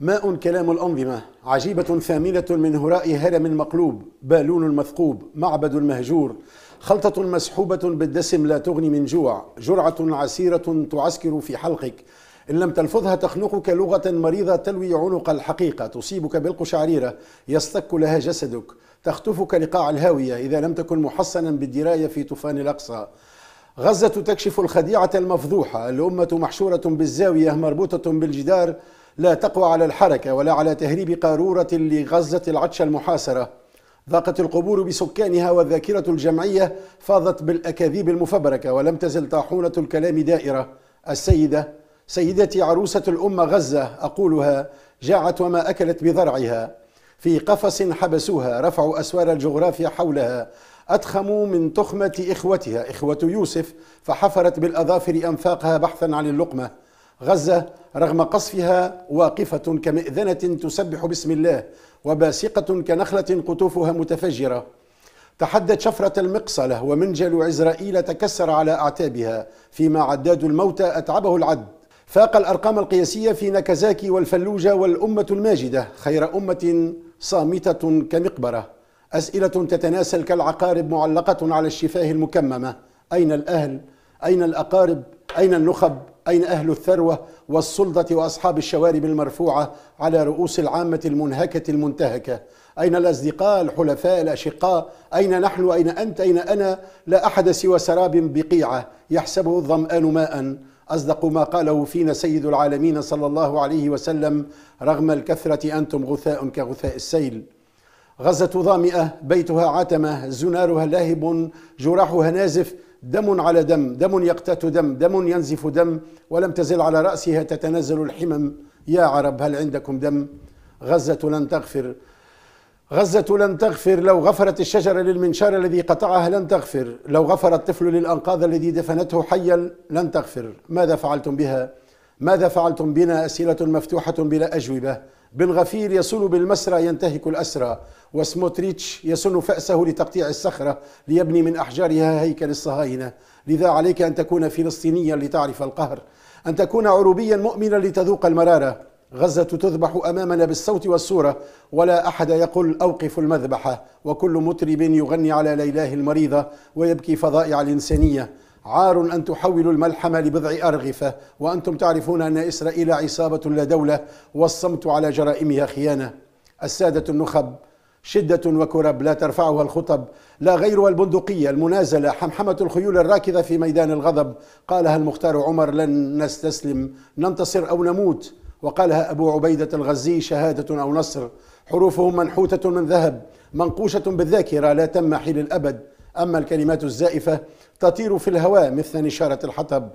ماء كلام الأنظمة عجيبة ثامنة من هراء هرم مقلوب بالون مثقوب معبد مهجور خلطة مسحوبة بالدسم لا تغني من جوع جرعة عسيرة تعسكر في حلقك إن لم تلفظها تخنقك لغة مريضة تلوي عنق الحقيقة تصيبك بالقشعريرة يصطك لها جسدك تخطفك لقاع الهاوية إذا لم تكن محصنا بالدراية في طوفان الأقصى غزة تكشف الخديعة المفضوحة الأمة محشورة بالزاوية مربوطة بالجدار لا تقوى على الحركة ولا على تهريب قارورة لغزة العطش المحاصرة ضاقت القبور بسكانها والذاكرة الجمعية فاضت بالأكاذيب المفبركة ولم تزل طاحونة الكلام دائرة السيدة سيدتي عروسة الأمة غزة أقولها جاعت وما أكلت بذرعها في قفص حبسوها رفعوا أسوار الجغرافيا حولها أدخموا من تخمة إخوتها إخوة يوسف فحفرت بالأظافر أنفاقها بحثا عن اللقمة غزة رغم قصفها واقفة كمئذنة تسبح باسم الله وباسقة كنخلة قطوفها متفجرة تحدت شفرة المقصلة ومنجل عزرائيل تكسر على أعتابها فيما عداد الموتى أتعبه العد فاق الأرقام القياسية في ناكازاكي والفلوجة والأمة الماجدة خير أمة صامتة كمقبرة أسئلة تتناسل كالعقارب معلقة على الشفاه المكممة أين الأهل؟ أين الأقارب؟ أين النخب؟ أين أهل الثروة والسلطة وأصحاب الشوارب المرفوعة على رؤوس العامة المنهكة المنتهكة أين الأصدقاء الحلفاء الأشقاء أين نحن أين أنت أين أنا لا أحد سوى سراب بقيعة يحسبه الظمآن ماء أصدق ما قاله فينا سيد العالمين صلى الله عليه وسلم رغم الكثرة أنتم غثاء كغثاء السيل غزة ظامئة بيتها عتمة زنارها لاهب جراحها نازف دم على دم دم يقتات دم دم ينزف دم ولم تزل على رأسها تتنزل الحمم يا عرب هل عندكم دم غزة لن تغفر غزة لن تغفر لو غفرت الشجرة للمنشار الذي قطعها لن تغفر لو غفر الطفل للأنقاذ الذي دفنته حيا لن تغفر ماذا فعلتم بها ماذا فعلتم بنا أسئلة مفتوحة بلا أجوبة بالغفير يسل بالمسرى ينتهك الأسرى وسموتريتش يسن فأسه لتقطيع الصخرة ليبني من أحجارها هيكل الصهاينة لذا عليك أن تكون فلسطينيا لتعرف القهر أن تكون عروبيا مؤمنا لتذوق المرارة غزة تذبح أمامنا بالصوت والصورة ولا أحد يقول أوقفوا المذبحة وكل مطرب يغني على ليلاه المريضة ويبكي فضائع الإنسانية عار أن تحولوا الملحمة لبضع أرغفة وأنتم تعرفون أن إسرائيل عصابة لا دولة والصمت على جرائمها خيانة السادة النخب شدة وكرب لا ترفعها الخطب لا غيرها البندقية المنازلة حمحمة الخيول الراكضة في ميدان الغضب قالها المختار عمر لن نستسلم ننتصر أو نموت وقالها أبو عبيدة الغزي شهادة أو نصر حروفهم منحوتة من ذهب منقوشة بالذاكرة لا تم حيل الأبد أما الكلمات الزائفة تطير في الهواء مثل نشارة الحطب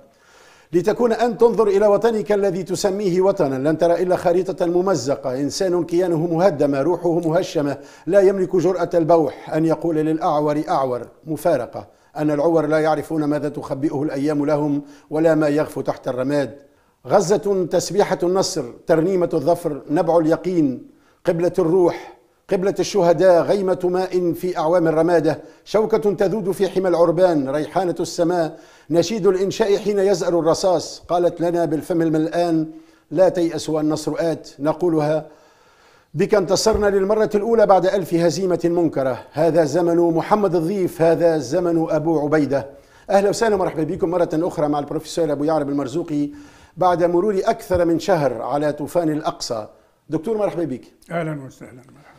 لتكون أن تنظر إلى وطنك الذي تسميه وطنا لن ترى إلا خريطة ممزقة إنسان كيانه مهدمة روحه مهشمة لا يملك جرأة البوح أن يقول للأعور أعور مفارقة أن العور لا يعرفون ماذا تخبئه الأيام لهم ولا ما يغفو تحت الرماد غزة تسبيحة النصر ترنيمة الظفر نبع اليقين قبلة الروح قبلة الشهداء غيمة ماء في أعوام الرمادة شوكة تذود في حمى العربان ريحانة السماء نشيد الإنشاء حين يزأر الرصاص قالت لنا بالفم الملآن لا تيأسوا النصر آت نقولها بك انتصرنا للمرة الأولى بعد ألف هزيمة منكرة هذا زمن محمد الضيف هذا زمن أبو عبيدة أهلا وسهلا ومرحبا بكم مرة أخرى مع البروفيسور أبو يعرب المرزوقي بعد مرور أكثر من شهر على طوفان الأقصى دكتور مرحبا بك أهلا وسهلا مرحبا